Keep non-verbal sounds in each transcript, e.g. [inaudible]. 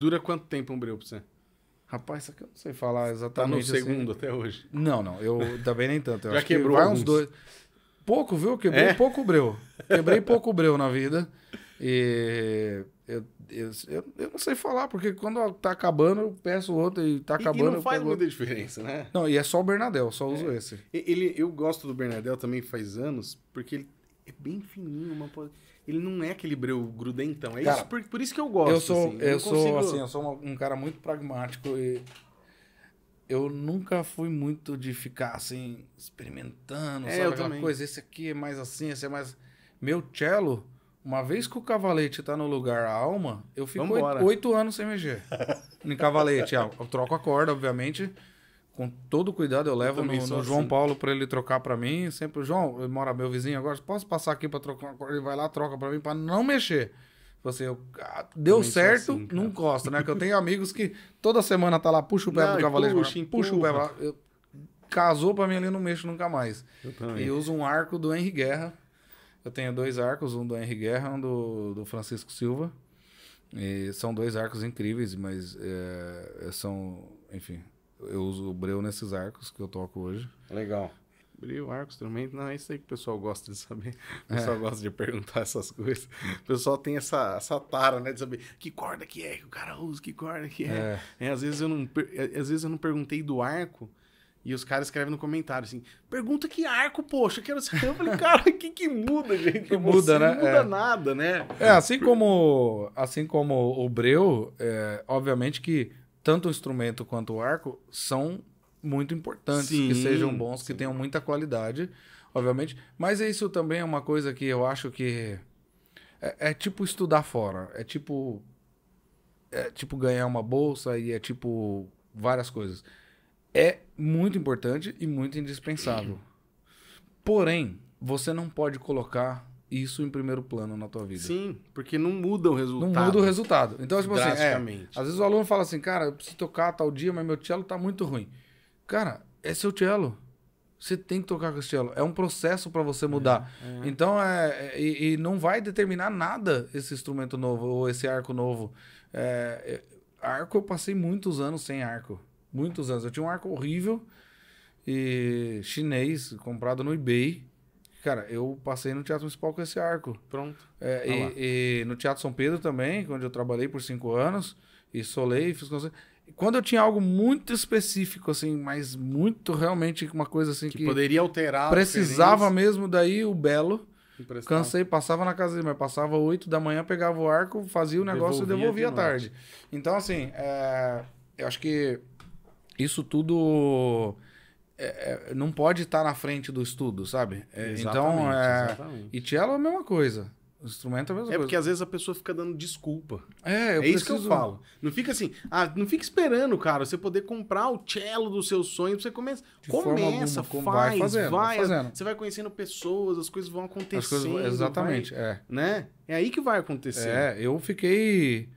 Dura quanto tempo um breu pra você? Rapaz, isso aqui eu não sei falar exatamente. Tá no assim. segundo assim. até hoje. Não, não. Eu também nem tanto. Eu Já quebrou que vai uns dois. Pouco, viu? Quebrei é? pouco breu. Quebrei pouco breu na vida. E eu, eu, eu, eu, não sei falar, porque quando tá acabando, eu peço outro e tá acabando. E, e não faz muita diferença, né? Não, e é só o Bernadel, só uso é. esse. Ele, eu gosto do Bernadel também faz anos, porque ele é bem fininho, uma ele não é aquele breu grudentão. É cara, isso por, por, isso que eu gosto. Eu sou, assim. eu, eu consigo... sou assim, eu sou um cara muito pragmático e eu nunca fui muito de ficar assim experimentando, é, sabe eu aquela também. coisa, esse aqui é mais assim, esse é mais meu cello. Uma vez que o cavalete tá no lugar a alma, eu fico oito, oito anos sem mexer. [laughs] em cavalete, eu troco a corda, obviamente com todo cuidado eu levo eu no, no João assim. Paulo para ele trocar para mim. Sempre, João, ele mora meu vizinho agora, posso passar aqui para trocar? Ele vai lá, troca para mim para não mexer. Você, assim, ah, deu certo, assim, não encosta né? Que eu tenho amigos que toda semana tá lá, puxa o pé não, cavaleiro, puxa, puxa o pé pra Eu, casou para mim ali, não mexo nunca mais. Eu e uso um arco do Henry Guerra. Eu tenho dois arcos, um do Henry Guerra, um do, do Francisco Silva. E são dois arcos incríveis, mas é, são, enfim, eu uso o breu nesses arcos que eu toco hoje. Legal. Breu, arcos, instrumento, não, é isso aí que o pessoal gosta de saber. O é. pessoal é. gosta de perguntar essas coisas. O pessoal tem essa, essa tara, né, de saber que corda que é que o cara usa, que corda que é. é. é às, vezes eu não, é, às vezes eu não perguntei do arco, e os caras escrevem no comentário assim: pergunta que arco, poxa, eu quero saber. Eu falei, cara, o que, que muda, gente? Que [laughs] muda, Você né? Não muda é. nada, né? É, assim como, assim como o Breu, é, obviamente que tanto o instrumento quanto o arco são muito importantes, sim, que sejam bons, que tenham muita qualidade, obviamente. Mas isso também é uma coisa que eu acho que é, é tipo estudar fora, é tipo é tipo ganhar uma bolsa e é tipo várias coisas. É muito importante e muito indispensável. Porém, você não pode colocar isso em primeiro plano na tua vida. Sim, porque não muda o resultado. Não muda o resultado. Então, tipo assim, é, às vezes o aluno fala assim, cara, eu preciso tocar tal dia, mas meu cello tá muito ruim. Cara, é seu cello. Você tem que tocar com esse cello. É um processo para você mudar. É, é. Então, é, é, e, e, não vai determinar nada esse instrumento novo ou esse arco novo. É, é, arco, eu passei muitos anos sem arco. Muitos anos. Eu tinha um arco horrível e chinês, comprado no eBay Cara, eu passei no Teatro Municipal com esse arco. Pronto. É, tá e, e, no Teatro São Pedro também, onde eu trabalhei por cinco anos, e solei, fiz concerto. Quando eu tinha algo muito específico, assim, mas muito realmente uma coisa assim que. que poderia alterar. Precisava mesmo, daí o Belo. Cansei, passava na casa dele, mas passava 8 da manhã, pegava o arco, fazia o negócio devolvia e devolvia à tarde. Então, assim, é, eu acho que isso tudo é, é, não pode estar na frente do estudo, sabe? É, então, é, exatamente. e cello é a mesma coisa. O instrumento é a mesma é coisa. É porque às vezes a pessoa fica dando desculpa. É, eu é preciso... isso que eu falo. Não fica assim, ah, não fica esperando, cara, você poder comprar o cello do seu sonho, você começa, De começa, alguma, faz, vai, fazendo, vai, fazendo. você vai conhecendo pessoas, as coisas vão acontecendo. Coisas, exatamente, vai, é. Né? É aí que vai acontecer. É, eu fiquei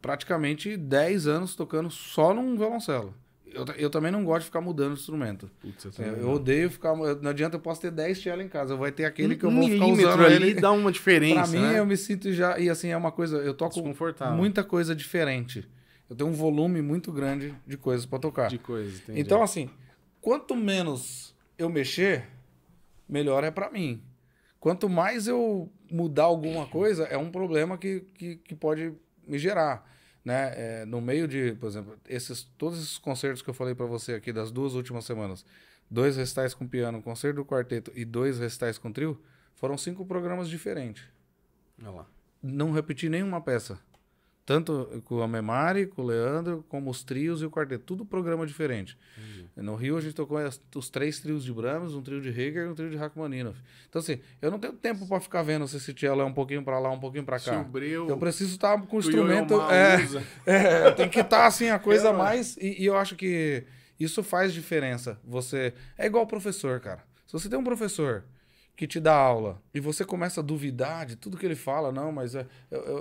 praticamente 10 anos tocando só num violoncelo. Eu, eu também não gosto de ficar mudando o instrumento. Putz, eu, é, eu odeio ficar. Não adianta eu posso ter 10 cellos em casa. Vai ter aquele que eu vou ficar usando ali. Ele dá uma [laughs] diferença. pra mim, né? eu me sinto já. E assim, é uma coisa. Eu toco muita coisa diferente. Eu tenho um volume muito grande de coisas para tocar. De coisas, entendi. Então, assim, quanto menos eu mexer, melhor é para mim. Quanto mais eu mudar alguma coisa, é um problema que, que, que pode me gerar né? É, no meio de, por exemplo, esses, todos esses concertos que eu falei para você aqui das duas últimas semanas, dois recitais com piano, um concerto do quarteto e dois recitais com trio, foram cinco programas diferentes. Olha lá. Não repeti nenhuma peça. Tanto com a Memari, com o Leandro, como os trios e o quarteto. Tudo programa diferente. Uhum. No Rio a gente tocou as, os três trios de Brahms, um trio de Heger e um trio de Rachmaninoff. Então assim, eu não tenho tempo para ficar vendo se esse cello é um pouquinho para lá, um pouquinho para cá. Breu, eu preciso estar tá com o instrumento... É, é, tem que estar tá, assim a coisa é, a mais. E, e eu acho que isso faz diferença. Você... É igual professor, cara. Se você tem um professor que te dá aula e você começa a duvidar de tudo que ele fala, não, mas é, eu, eu,